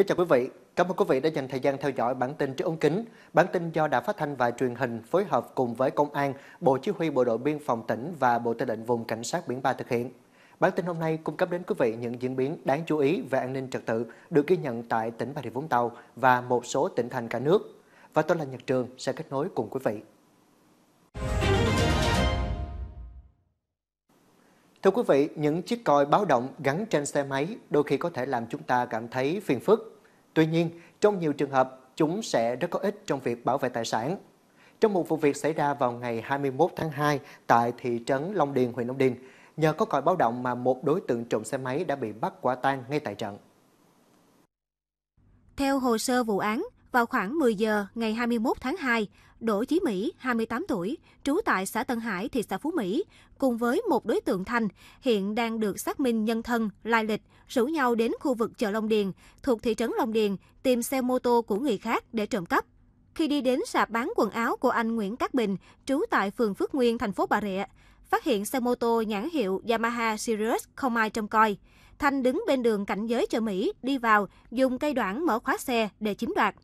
Kính chào quý vị, cảm ơn quý vị đã dành thời gian theo dõi bản tin trước ống kính. Bản tin do Đài Phát thanh và Truyền hình phối hợp cùng với Công an, Bộ Chỉ huy Bộ đội Biên phòng tỉnh và Bộ Tư lệnh Vùng Cảnh sát biển 3 thực hiện. Bản tin hôm nay cung cấp đến quý vị những diễn biến đáng chú ý về an ninh trật tự được ghi nhận tại tỉnh Bà Rịa Vũng Tàu và một số tỉnh thành cả nước. Và tôi là Nhật Trường sẽ kết nối cùng quý vị. Thưa quý vị, những chiếc còi báo động gắn trên xe máy đôi khi có thể làm chúng ta cảm thấy phiền phức. Tuy nhiên, trong nhiều trường hợp, chúng sẽ rất có ích trong việc bảo vệ tài sản. Trong một vụ việc xảy ra vào ngày 21 tháng 2 tại thị trấn Long Điền, huyện Long Điền, nhờ có còi báo động mà một đối tượng trộm xe máy đã bị bắt quả tang ngay tại trận. Theo hồ sơ vụ án, vào khoảng 10 giờ ngày 21 tháng 2, Đỗ Chí Mỹ, 28 tuổi, trú tại xã Tân Hải, thị xã Phú Mỹ, cùng với một đối tượng Thanh, hiện đang được xác minh nhân thân, lai lịch, rủ nhau đến khu vực chợ Long Điền, thuộc thị trấn Long Điền, tìm xe mô tô của người khác để trộm cắp. Khi đi đến sạp bán quần áo của anh Nguyễn Cát Bình, trú tại phường Phước Nguyên, thành phố Bà Rịa, phát hiện xe mô tô nhãn hiệu Yamaha Sirius không ai trông coi. Thanh đứng bên đường cảnh giới chợ Mỹ, đi vào, dùng cây đoạn mở khóa xe để chiếm đoạt.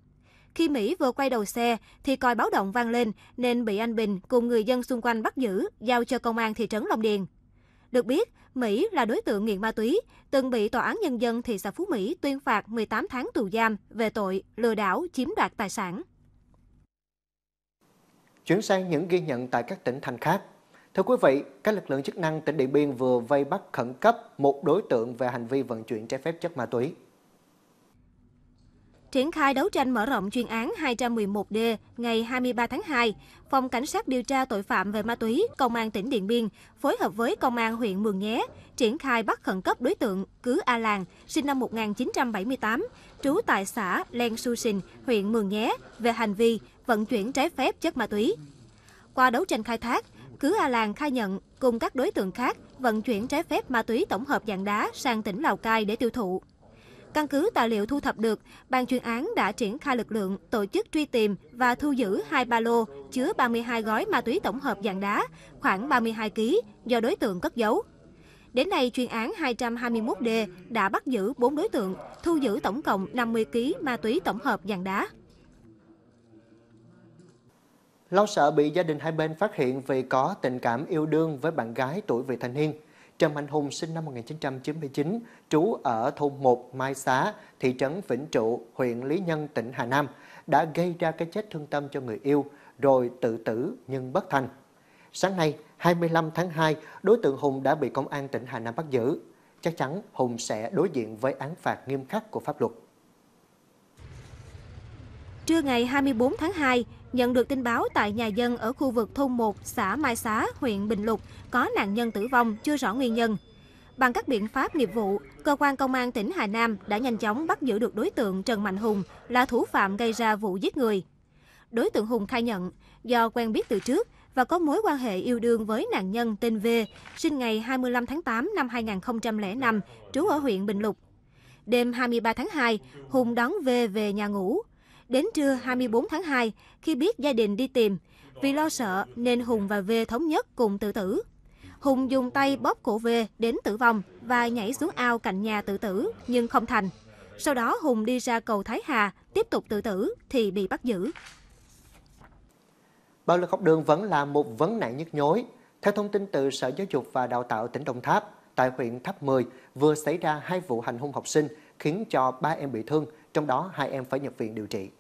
Khi Mỹ vừa quay đầu xe thì còi báo động vang lên nên bị anh Bình cùng người dân xung quanh bắt giữ, giao cho công an thị trấn Long Điền. Được biết, Mỹ là đối tượng nghiện ma túy, từng bị Tòa án Nhân dân thị xã Phú Mỹ tuyên phạt 18 tháng tù giam về tội lừa đảo chiếm đoạt tài sản. Chuyển sang những ghi nhận tại các tỉnh thành khác. Thưa quý vị, các lực lượng chức năng tỉnh Điện Biên vừa vây bắt khẩn cấp một đối tượng về hành vi vận chuyển trái phép chất ma túy. Triển khai đấu tranh mở rộng chuyên án 211D ngày 23 tháng 2, Phòng Cảnh sát điều tra tội phạm về ma túy Công an tỉnh Điện Biên phối hợp với Công an huyện Mường Nhé triển khai bắt khẩn cấp đối tượng Cứ A Làng, sinh năm 1978, trú tại xã Len Su Sinh, huyện Mường Nhé về hành vi vận chuyển trái phép chất ma túy. Qua đấu tranh khai thác, Cứ A Làng khai nhận cùng các đối tượng khác vận chuyển trái phép ma túy tổng hợp dạng đá sang tỉnh Lào Cai để tiêu thụ. Căn cứ tài liệu thu thập được, ban chuyên án đã triển khai lực lượng tổ chức truy tìm và thu giữ hai ba lô chứa 32 gói ma túy tổng hợp dạng đá, khoảng 32 kg do đối tượng cất giấu. Đến nay, chuyên án 221D đã bắt giữ 4 đối tượng, thu giữ tổng cộng 50 kg ma túy tổng hợp dạng đá. Lo sợ bị gia đình hai bên phát hiện vì có tình cảm yêu đương với bạn gái tuổi vị thành niên, Trần Mạnh Hùng sinh năm 1999, trú ở thôn 1 Mai Xá, thị trấn Vĩnh Trụ, huyện Lý Nhân, tỉnh Hà Nam, đã gây ra cái chết thương tâm cho người yêu, rồi tự tử nhưng bất thành. Sáng nay, 25 tháng 2, đối tượng Hùng đã bị Công an tỉnh Hà Nam bắt giữ. Chắc chắn Hùng sẽ đối diện với án phạt nghiêm khắc của pháp luật. Trưa ngày 24 tháng 2, nhận được tin báo tại nhà dân ở khu vực thôn 1, xã Mai Xá, huyện Bình Lục có nạn nhân tử vong chưa rõ nguyên nhân. Bằng các biện pháp nghiệp vụ, cơ quan công an tỉnh Hà Nam đã nhanh chóng bắt giữ được đối tượng Trần Mạnh Hùng là thủ phạm gây ra vụ giết người. Đối tượng Hùng khai nhận do quen biết từ trước và có mối quan hệ yêu đương với nạn nhân tên V, sinh ngày 25 tháng 8 năm 2005, trú ở huyện Bình Lục. Đêm 23 tháng 2, Hùng đón V về nhà ngủ. Đến trưa 24 tháng 2, khi biết gia đình đi tìm, vì lo sợ nên Hùng và V thống nhất cùng tự tử. Hùng dùng tay bóp cổ V đến tử vong và nhảy xuống ao cạnh nhà tự tử nhưng không thành. Sau đó Hùng đi ra cầu Thái Hà, tiếp tục tự tử thì bị bắt giữ. Bạo lực học đường vẫn là một vấn nạn nhức nhối. Theo thông tin từ Sở Giáo dục và Đào tạo tỉnh Đồng Tháp, tại huyện Tháp 10 vừa xảy ra hai vụ hành hung học sinh khiến cho ba em bị thương, trong đó hai em phải nhập viện điều trị.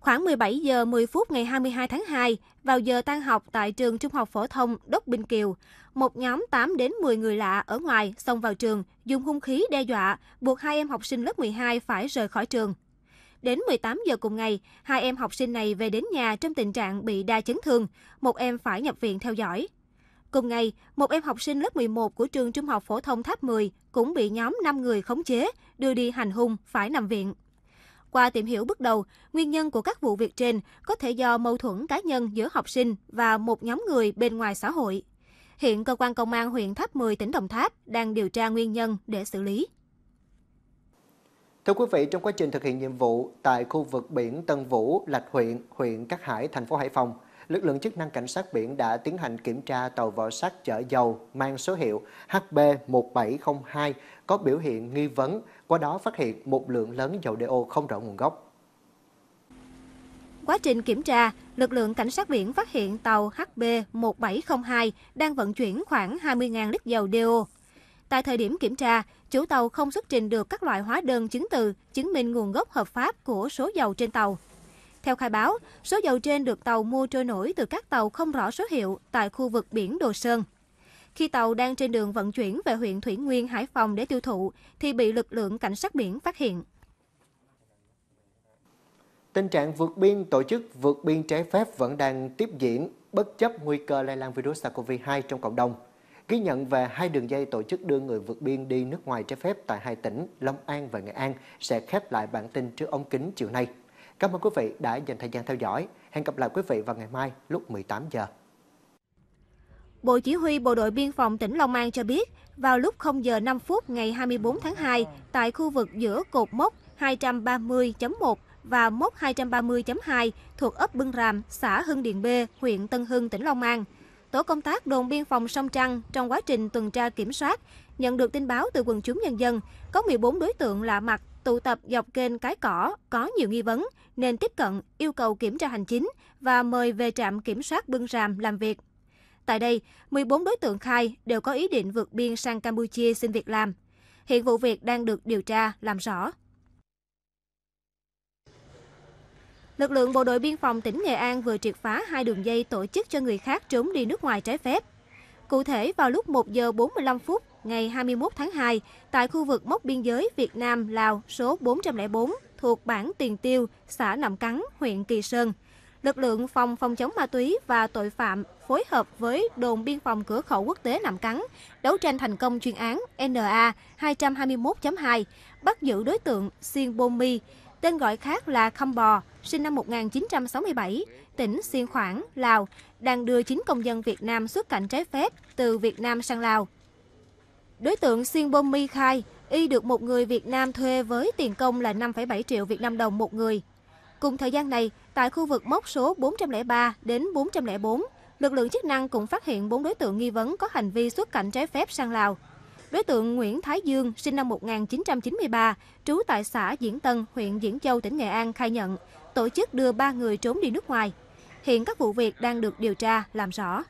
Khoảng 17 giờ 10 phút ngày 22 tháng 2, vào giờ tan học tại trường Trung học phổ thông Đốc Bình Kiều, một nhóm 8 đến 10 người lạ ở ngoài xông vào trường, dùng hung khí đe dọa, buộc hai em học sinh lớp 12 phải rời khỏi trường. Đến 18 giờ cùng ngày, hai em học sinh này về đến nhà trong tình trạng bị đa chấn thương, một em phải nhập viện theo dõi. Cùng ngày, một em học sinh lớp 11 của trường Trung học phổ thông Tháp 10 cũng bị nhóm 5 người khống chế, đưa đi hành hung, phải nằm viện. Qua tìm hiểu bước đầu, nguyên nhân của các vụ việc trên có thể do mâu thuẫn cá nhân giữa học sinh và một nhóm người bên ngoài xã hội. Hiện cơ quan công an huyện Tháp 10 tỉnh Đồng Tháp đang điều tra nguyên nhân để xử lý. Thưa quý vị, trong quá trình thực hiện nhiệm vụ tại khu vực biển Tân Vũ, Lạch huyện, huyện Cát Hải, thành phố Hải Phòng, lực lượng chức năng cảnh sát biển đã tiến hành kiểm tra tàu vỏ sắt chở dầu mang số hiệu HB1702 có biểu hiện nghi vấn, qua đó phát hiện một lượng lớn dầu đeo không rõ nguồn gốc. Quá trình kiểm tra, lực lượng cảnh sát biển phát hiện tàu HB1702 đang vận chuyển khoảng 20.000 lít dầu đeo. Tại thời điểm kiểm tra, chủ tàu không xuất trình được các loại hóa đơn chứng từ chứng minh nguồn gốc hợp pháp của số dầu trên tàu. Theo khai báo, số dầu trên được tàu mua trôi nổi từ các tàu không rõ số hiệu tại khu vực biển Đồ Sơn. Khi tàu đang trên đường vận chuyển về huyện Thủy Nguyên, Hải Phòng để tiêu thụ, thì bị lực lượng cảnh sát biển phát hiện. Tình trạng vượt biên tổ chức vượt biên trái phép vẫn đang tiếp diễn, bất chấp nguy cơ lây lan virus SARS-CoV-2 trong cộng đồng. Ghi nhận về hai đường dây tổ chức đưa người vượt biên đi nước ngoài trái phép tại hai tỉnh Long An và Nghệ An sẽ khép lại bản tin trước ống kính chiều nay. Cảm ơn quý vị đã dành thời gian theo dõi. Hẹn gặp lại quý vị vào ngày mai lúc 18 giờ. Bộ Chỉ huy Bộ đội Biên phòng tỉnh Long An cho biết, vào lúc 0 giờ 5 phút ngày 24 tháng 2, tại khu vực giữa cột mốc 230.1 và mốc 230.2 thuộc ấp Bưng Ràm, xã Hưng Điền B, huyện Tân Hưng, tỉnh Long An. Tổ công tác đồn biên phòng Sông Trăng trong quá trình tuần tra kiểm soát nhận được tin báo từ quần chúng nhân dân có 14 đối tượng lạ mặt tụ tập dọc kênh Cái Cỏ có nhiều nghi vấn nên tiếp cận yêu cầu kiểm tra hành chính và mời về trạm kiểm soát Bưng Ràm làm việc. Tại đây, 14 đối tượng khai đều có ý định vượt biên sang Campuchia xin việc làm. Hiện vụ việc đang được điều tra làm rõ. Lực lượng bộ đội biên phòng tỉnh Nghệ An vừa triệt phá hai đường dây tổ chức cho người khác trốn đi nước ngoài trái phép. Cụ thể, vào lúc 1 giờ 45 phút ngày 21 tháng 2 tại khu vực mốc biên giới Việt Nam-Lào số 404 thuộc bản Tiền Tiêu, xã Nậm Cắn, huyện Kỳ Sơn. Lực lượng phòng phòng chống ma túy và tội phạm phối hợp với đồn biên phòng cửa khẩu quốc tế Nậm Cắn đấu tranh thành công chuyên án NA 221.2, bắt giữ đối tượng Siên Bôn Mi, tên gọi khác là Khâm Bò, sinh năm 1967, tỉnh Siêng Khoảng, Lào, đang đưa 9 công dân Việt Nam xuất cảnh trái phép từ Việt Nam sang Lào Đối tượng Xuyên Bom Mi khai, y được một người Việt Nam thuê với tiền công là 5,7 triệu Việt Nam đồng một người. Cùng thời gian này, tại khu vực mốc số 403 đến 404, lực lượng chức năng cũng phát hiện 4 đối tượng nghi vấn có hành vi xuất cảnh trái phép sang Lào. Đối tượng Nguyễn Thái Dương, sinh năm 1993, trú tại xã Diễn Tân, huyện Diễn Châu, tỉnh Nghệ An khai nhận tổ chức đưa ba người trốn đi nước ngoài. Hiện các vụ việc đang được điều tra, làm rõ.